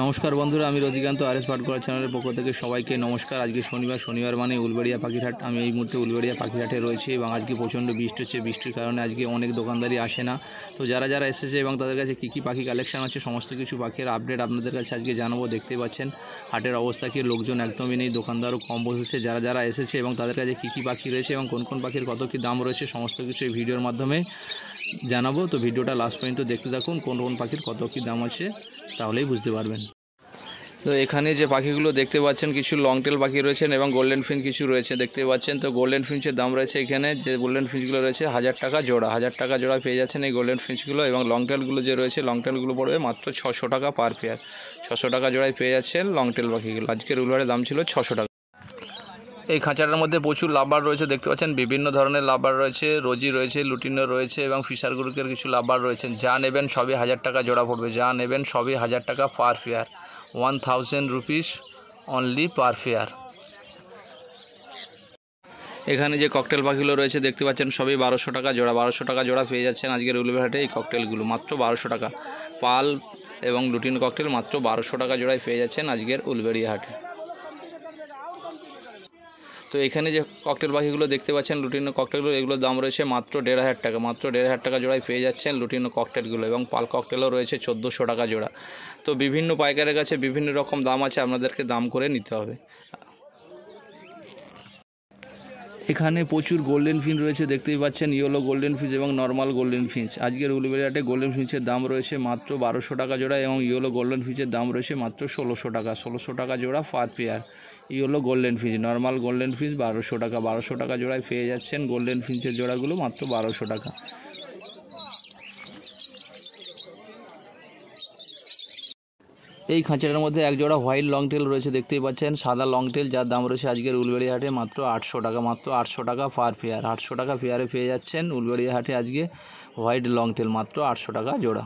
নমস্কার বন্ধুরা আমি রতিকান্ত আর এস পাটকরা চ্যানেলের পক্ষ থেকে সবাইকে নমস্কার আজকে শনিবার শনিবার মানে উলবেড়িয়া পাখিঘাট আমি এই মুহূর্তে উলবেড়িয়া পাখিঘাটে রয়েছি এবং আজকে প্রচণ্ড বৃষ্টি হচ্ছে বৃষ্টির কারণে আজকে অনেক দোকানদারি আসে না তো যারা যারা এসেছে এবং তাদের কাছে কী কী পাখি কালেকশান আছে সমস্ত কিছু পাখির আপডেট আপনাদের কাছে আজকে জানাবো দেখতে পাচ্ছেন হাটের অবস্থা কি লোকজন একদমই নেই দোকানদারও কম বসেছে যারা যারা এসেছে এবং তাদের কাছে কী কী পাখি রয়েছে এবং কোন কোন পাখির কত কী দাম রয়েছে সমস্ত কিছু এই ভিডিওর মাধ্যমে জানাবো তো ভিডিওটা লাস্ট পর্যন্ত দেখতে থাকুন কোন কোন পাখির কত কী দাম আছে তাহলেই বুঝতে পারবেন তো এখানে যে পাখিগুলো দেখতে পাচ্ছেন কিছু লং টেল পাখি রয়েছেন এবং গোল্ডেন ফিন কিছু রয়েছে দেখতে পাচ্ছেন তো গোল্ডেন ফিঞ্চের দাম রয়েছে এখানে যে গোল্ডেন ফিঞ্চগুলো রয়েছে হাজার টাকা জোড়া হাজার টাকা জোড়া পেয়ে যাচ্ছেন এই গোল্ডেন ফিঞ্চগুলো এবং লং টেলগুলো যে রয়েছে লং টেলগুলো পড়বে মাত্র ছশো টাকা পার পেয়ার ছশো টাকা জোড়ায় পেয়ে যাচ্ছেন লং টেল পাখিগুলো আজকের উলুয়ারের দাম ছিল ছশো টাকা এই খাঁচাটার মধ্যে প্রচুর লাভার রয়েছে দেখতে পাচ্ছেন বিভিন্ন ধরনের লাভার রয়েছে রোজি রয়েছে লুটিনো রয়েছে এবং ফিশার গ্রুপের কিছু লাভার রয়েছে যা নেবেন সবই হাজার টাকা জোড়া পড়বে যা নেবেন সবই হাজার টাকা per pair one thousand rupees only per pair এখানে যে ককটেল পাখিগুলো রয়েছে দেখতে পাচ্ছেন সবই বারোশো টাকা জোড়া বারোশো টাকা জোড়া পেয়ে যাচ্ছেন আজকের উলুবেহাটে এই ককটেলগুলো মাত্র বারোশো টাকা পাল এবং লুটিন ককটেল মাত্র বারোশো টাকা জোড়ায় পেয়ে যাচ্ছেন আজকের উলবেড়িয়া হাটে তো এখানে যে ককটেল পাখিগুলো দেখতে পাচ্ছেন লুটিনো ককটেলগুলো এগুলোর দাম রয়েছে মাত্র দেড় হাজার টাকা মাত্র দেড় হাজার টাকা জোড়ায় পেয়ে যাচ্ছেন লুটিনো ককটেলগুলো এবং পাল ককটেলও রয়েছে চোদ্দোশো টাকা জোড়া তো বিভিন্ন পাইকারের কাছে বিভিন্ন রকম দাম আছে আপনাদেরকে দাম করে নিতে হবে এখানে প্রচুর গোল্ডেন ফিন রয়েছে দেখতেই পাচ্ছেন ইয়েলো গোল্ডেন ফিঞ্চ এবং নর্মাল গোল্ডেন ফিঞ্চ আজকের উলবেরিয়াটে গোল্ডেন ফিঞ্চের দাম রয়েছে মাত্র বারোশো টাকা জোড়া এবং ইয়েলো গোল্ডেন ফিঞ্চের দাম রয়েছে মাত্র ষোলোশো টাকা ষোলোশো টাকা জোড়া per pair yellow golden finch normal golden finch বারোশো টাকা বারোশো টাকা জোড়ায় পেয়ে যাচ্ছেন গোল্ডেন ফিঞ্চের জোড়াগুলো মাত্র বারোশো টাকা এই খাঁচাটার মধ্যে এক জোড়া হোয়াইট লং টেল রয়েছে দেখতেই পাচ্ছেন সাদা লং টেল যার দাম রয়েছে আজকের উলবেড়ি হাটে মাত্র আটশো টাকা মাত্র আটশো টাকা পার ফেয়ার আটশো টাকা ফেয়ারে পেয়ে যাচ্ছেন উলবেড়ি হাটে আজকে হোয়াইট লং টেল মাত্র আটশো টাকা জোড়া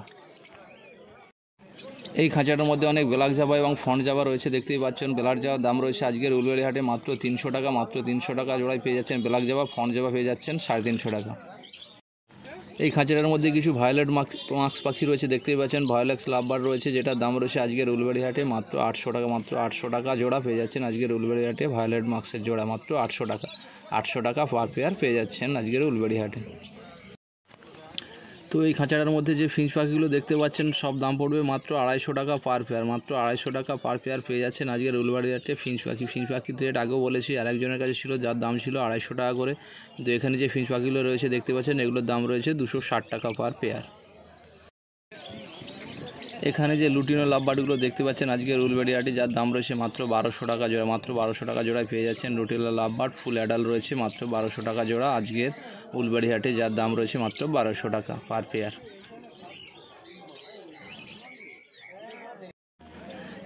এই খাঁচাটার মধ্যে অনেক ব্লাক জাবা এবং ফন্ট জাবা রয়েছে দেখতেই পাচ্ছেন ব্লাক জাবার দাম রয়েছে আজকের উলবেড়ি হাটে মাত্র তিনশো টাকা মাত্র তিনশো টাকা জোড়ায় পেয়ে যাচ্ছেন ব্ল্যাক জাবা ফন্ট জাবা পেয়ে যাচ্ছেন সাড়ে তিনশো টাকা এই খাঁচাটার মধ্যে কিছু ভায়োলেট মাক্স পাখি রয়েছে দেখতেই পাচ্ছেন ভায়োলেক্স লাভবার রয়েছে যেটা দাম রয়েছে আজকে রুলবেড়ি হাটে মাত্র আটশো টাকা মাত্র আটশো টাকা জোড়া পেয়ে যাচ্ছেন আজকে রুলবেড়ি হাটে ভায়োলেট মাক্সের জোড়া মাত্র আটশো টাকা আটশো টাকা পার পেয়ার পেয়ে যাচ্ছেন আজকের উলবাড়ি হাটে তো এই খাঁচাটার মধ্যে যে ফিঞ্চ পাখিগুলো দেখতে পাচ্ছেন সব দাম পড়বে মাত্র আড়াইশো টাকা পার পেয়ার মাত্র আড়াইশো টাকা পার পেয়ার পেয়ে যাচ্ছেন আজকে রুলবাড়ি যাচ্ছে ফিঞ্চ পাখি ফিঞ্চ পাখির রেট আগেও বলেছি আর একজনের কাছে ছিল যার দাম ছিল আড়াইশো টাকা করে তো এখানে যে ফিঞ্চ পাখিগুলো রয়েছে দেখতে পাচ্ছেন এগুলোর দাম রয়েছে দুশো ষাট টাকা পার পেয়ার এখানে যে লুটিনো লাভবার্ডগুলো দেখতে পাচ্ছেন আজকে রুলবাড়ি আটি যার দাম রয়েছে মাত্র বারোশো টাকা জোড়া মাত্র বারোশো টাকা জোড়ায় পেয়ে যাচ্ছেন লুটিনো লাভবার্ড ফুল অ্যাডাল রয়েছে মাত্র বারোশো টাকা জোড়া আজকের উলবাড়ি হাটে যার দাম রয়েছে মাত্র বারোশো টাকা পার পেয়ার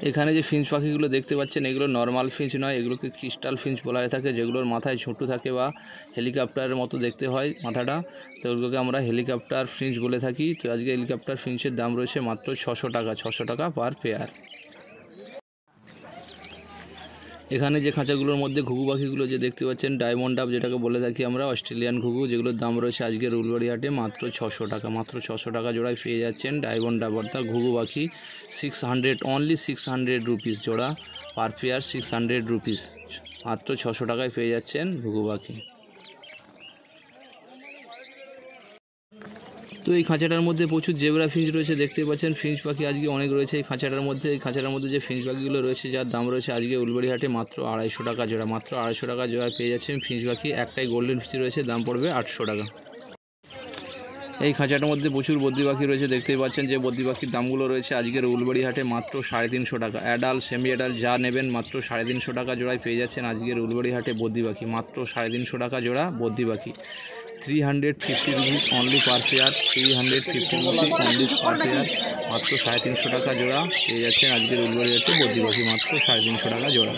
এখানে যে ফিঞ্চ পাখিগুলো দেখতে পাচ্ছেন এগুলো নর্মাল ফিঞ্চ নয় এগুলোকে ক্রিস্টাল ফিঞ্চ বলা হয়ে থাকে যেগুলোর মাথায় ছোটু থাকে বা হেলিকপ্টারের মতো দেখতে হয় মাথাটা তো ওগুলোকে আমরা হেলিকপ্টার ফিঞ্চ বলে থাকি তো আজকে হেলিকপ্টার ফিঞ্চের দাম রয়েছে মাত্র ছশো টাকা ছশো টাকা পার পেয়ার এখানে যে খাঁচাগুলোর মধ্যে ঘুঘু পাখিগুলো যে দেখতে পাচ্ছেন ডায়মন্ড আপ যেটাকে বলে থাকি আমরা অস্ট্রেলিয়ান ঘুঘু যেগুলোর দাম রয়েছে আজকে রুলবাড়ি হাটে মাত্র ছশো টাকা মাত্র ছশো টাকা জোড়ায় পেয়ে যাচ্ছেন ডায়মন্ড আপ অর্থাৎ ঘুঘু পাখি six hundred only six hundred rupees জোড়া per pair six hundred rupees মাত্র ছশো টাকায় পেয়ে যাচ্ছেন ঘুঘু পাখি তো এই খাঁচাটার মধ্যে প্রচুর জেবরা ফিঞ্চ রয়েছে দেখতে পাচ্ছেন ফিঞ্চ পাখি আজকে অনেক রয়েছে এই খাঁচাটার মধ্যে এই খাঁচাটার মধ্যে যে ফিঞ্চ পাখিগুলো রয়েছে যার দাম রয়েছে আজকে উলবাড়িহাটে মাত্র আড়াইশো টাকা জোড়া মাত্র আড়াইশো টাকা জোড়া পেয়ে যাচ্ছেন ফিঞ্চ পাখি একটাই গোল্ডেন ফিঞ্চ রয়েছে দাম পড়বে আটশো টাকা এই খাঁচাটার মধ্যে প্রচুর বদ্রি পাখি রয়েছে দেখতেই পাচ্ছেন যে বদ্রি পাখির দামগুলো রয়েছে আজকের উলবাড়ি হাটে মাত্র সাড়ে তিনশো টাকা অ্যাডাল সেমি অ্যাডাল যা নেবেন মাত্র সাড়ে তিনশো টাকা জোড়ায় পেয়ে যাচ্ছেন আজকের উলবাড়ি হাটে বদ্রি পাখি মাত্র সাড়ে তিনশো টাকা জোড়া বদ্রি পাখি three hundred fifty rupees only per pair three hundred fifty rupees only per pair মাত্র সাড়ে তিনশো টাকা জোড়া পেয়ে যাচ্ছেন আজকে রবিবারে যাচ্ছে বদ্রি মাত্র সাড়ে তিনশো টাকা জোড়া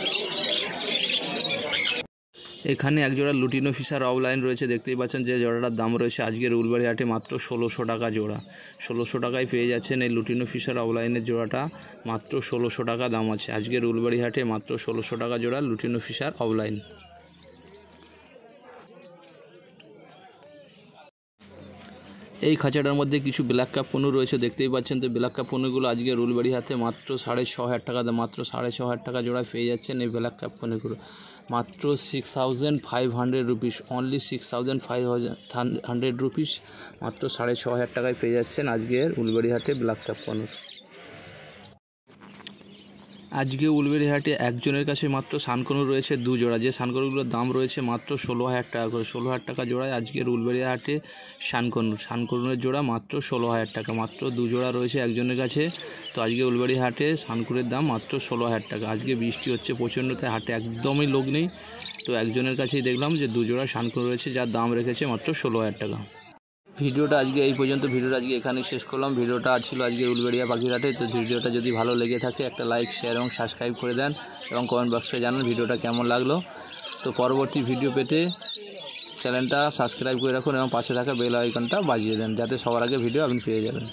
এখানে এক জোড়া লুটিনো ফিসার অফলাইন রয়েছে দেখতেই পাচ্ছেন যে জোড়াটার দাম রয়েছে আজকের রুলবাড়ি হাটে মাত্র ষোলোশো টাকা জোড়া ষোলোশো টাকায় পেয়ে যাচ্ছেন এই লুটিনো ফিসার অফলাইনের জোড়াটা মাত্র ষোলোশো টাকা দাম আছে আজকের রুলবাড়ি হাটে মাত্র ষোলোশো টাকা জোড়া লুটিনো ফিসার অফলাইন এই খাঁচাটার মধ্যে কিছু ব্ল্যাক কাপ পণ্য রয়েছে দেখতেই পাচ্ছেন তো ব্ল্যাক কাপ পণ্যগুলো আজকে রুলবাড়ি হাতে মাত্র সাড়ে ছ হাজার টাকা মাত্র সাড়ে ছ হাজার টাকা জোড়ায় পেয়ে যাচ্ছেন এই ব্ল্যাক কাপ পণ্যগুলো মাত্র six thousand five hundred rupees only six thousand five hundred rupees মাত্র সাড়ে ছ হাজার টাকায় পেয়ে যাচ্ছেন আজকের উলবাড়ি হাতে ব্ল্যাক কাপ পণ্য আজকে উলবেড়িহাটে একজনের কাছে মাত্র সানকনু রয়েছে দু জোড়া যে সানকনুগুলোর দাম রয়েছে মাত্র ষোলো হাজার টাকা করে ষোলো হাজার টাকা জোড়ায় আজকের উলবেড়িয়াহাটে সানকনু সানকনুর জোড়া মাত্র ষোলো হাজার টাকা মাত্র দু জোড়া রয়েছে একজনের কাছে তো আজকে উলবেড়িহাটে সানকুরের দাম মাত্র ষোলো হাজার টাকা আজকে বৃষ্টি হচ্ছে প্রচণ্ড তাই হাটে একদমই লোক নেই তো একজনের কাছেই দেখলাম যে দু জোড়া সানকনু রয়েছে যার দাম রেখেছে মাত্র ষোলো হাজার টাকা ভিডিওটা আজকে এই পর্যন্ত ভিডিওটা আজকে এখানে শেষ করলাম ভিডিওটা ছিল আজকে উলবেড়িয়া পাখিঘাটে তো ভিডিওটা যদি ভালো লেগে থাকে একটা লাইক শেয়ার এবং সাবস্ক্রাইব করে দেন এবং কমেন্ট বক্সে জানান ভিডিওটা কেমন লাগলো তো পরবর্তী ভিডিও পেতে চ্যানেলটা সাবস্ক্রাইব করে রাখুন এবং পাশে থাকা বেল আইকনটা বাজিয়ে দেন যাতে সবার আগে ভিডিও আপনি পেয়ে যাবেন